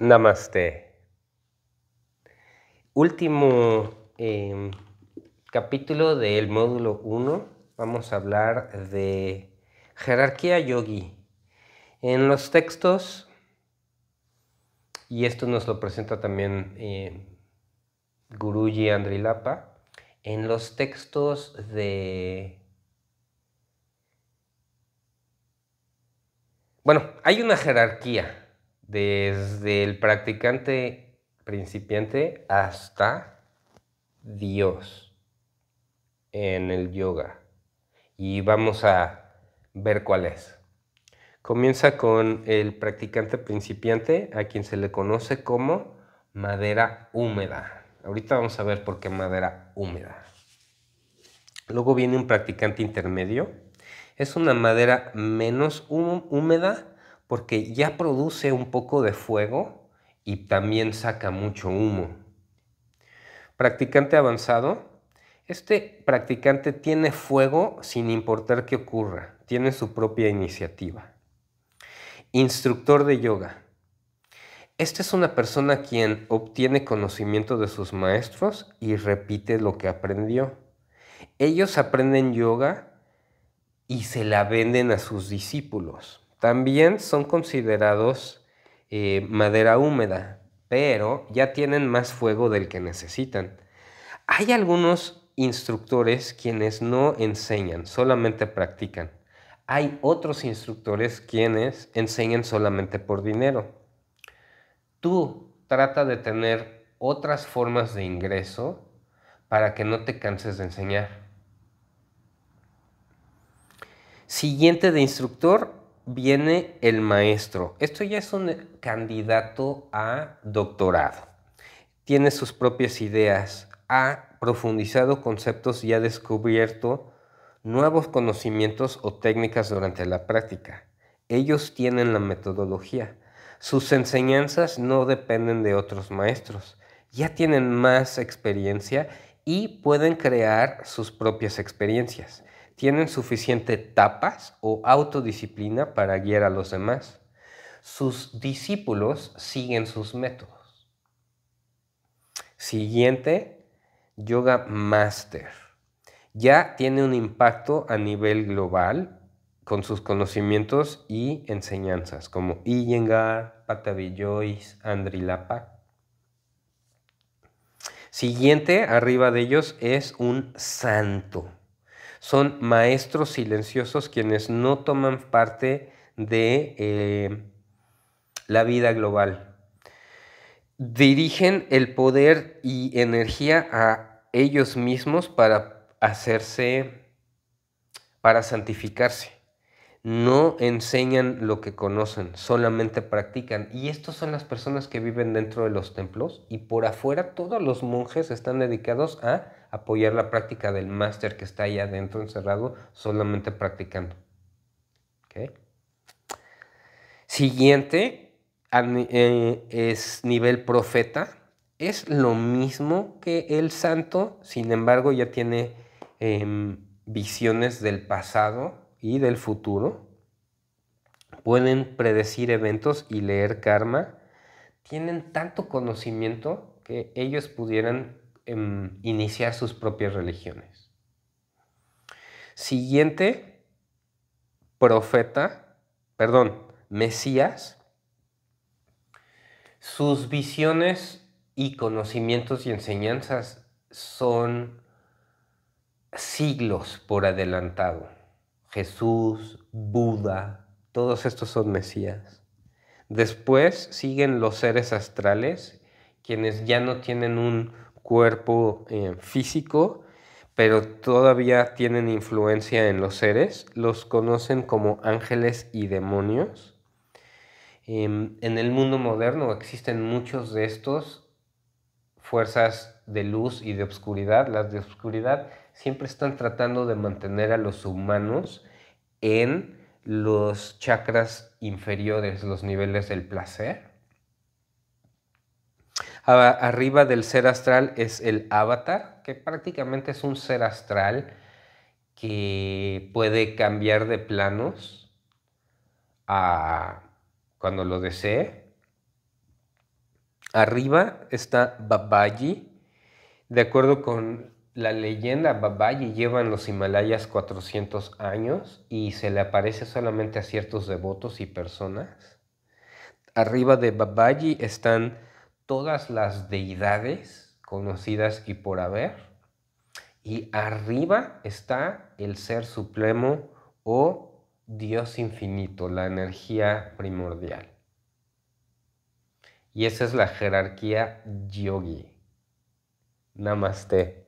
Namaste. Último em, capítulo del módulo 1. Vamos a hablar de jerarquía yogi. En los textos, y esto nos lo presenta también eh, Guruji Andrilapa, en los textos de... Bueno, hay una jerarquía desde el practicante principiante hasta Dios en el yoga. Y vamos a ver cuál es. Comienza con el practicante principiante, a quien se le conoce como madera húmeda. Ahorita vamos a ver por qué madera húmeda. Luego viene un practicante intermedio. Es una madera menos húmeda porque ya produce un poco de fuego y también saca mucho humo. Practicante avanzado. Este practicante tiene fuego sin importar qué ocurra, tiene su propia iniciativa. Instructor de yoga. Esta es una persona quien obtiene conocimiento de sus maestros y repite lo que aprendió. Ellos aprenden yoga y se la venden a sus discípulos. También son considerados eh, madera húmeda, pero ya tienen más fuego del que necesitan. Hay algunos instructores quienes no enseñan, solamente practican. Hay otros instructores quienes enseñan solamente por dinero. Tú trata de tener otras formas de ingreso para que no te canses de enseñar. Siguiente de instructor, viene el maestro. Esto ya es un candidato a doctorado. Tiene sus propias ideas, ha profundizado conceptos y ha descubierto nuevos conocimientos o técnicas durante la práctica. Ellos tienen la metodología. Sus enseñanzas no dependen de otros maestros. Ya tienen más experiencia y pueden crear sus propias experiencias. Tienen suficiente tapas o autodisciplina para guiar a los demás. Sus discípulos siguen sus métodos. Siguiente, Yoga Master. Ya tiene un impacto a nivel global con sus conocimientos y enseñanzas como Iyengar, Patavi Joyce, Andri Siguiente, arriba de ellos, es un santo. Son maestros silenciosos quienes no toman parte de eh, la vida global. Dirigen el poder y energía a ellos mismos para hacerse, para santificarse. No enseñan lo que conocen, solamente practican. Y estas son las personas que viven dentro de los templos y por afuera todos los monjes están dedicados a apoyar la práctica del máster que está ahí adentro encerrado solamente practicando. Siguiente eh, es nivel profeta. Es lo mismo que el santo, sin embargo ya tiene em, visiones del pasado y del futuro. Pueden predecir eventos y leer karma. Tienen tanto conocimiento que ellos pudieran Em, iniciar sus propias religiones. Siguiente profeta, perdón, Mesías, sus visiones y conocimientos y enseñanzas son siglos por adelantado. Jesús, Buda, todos estos son Mesías. Después siguen los seres astrales, quienes ya no tienen un cuerpo eh, físico, pero todavía tienen influencia en los seres. Los conocen como ángeles y demonios. Em, en el mundo moderno existen muchos de estos fuerzas de luz y de oscuridad. Las de oscuridad siempre están tratando de mantener a los humanos en los chakras inferiores, los niveles del placer arriba del ser astral es el avatar, que prácticamente es un ser astral que puede cambiar de planos a cuando lo desee. Arriba está Babaji. De acuerdo con la leyenda, Babaji lleva en los Himalayas 400 años y se le aparece solamente a ciertos devotos y personas. Arriba de Babaji están todas las deidades conocidas y por haber. Y arriba está el ser supremo o Dios infinito, la energía primordial. Y esa es la jerarquía yogi. Namaste.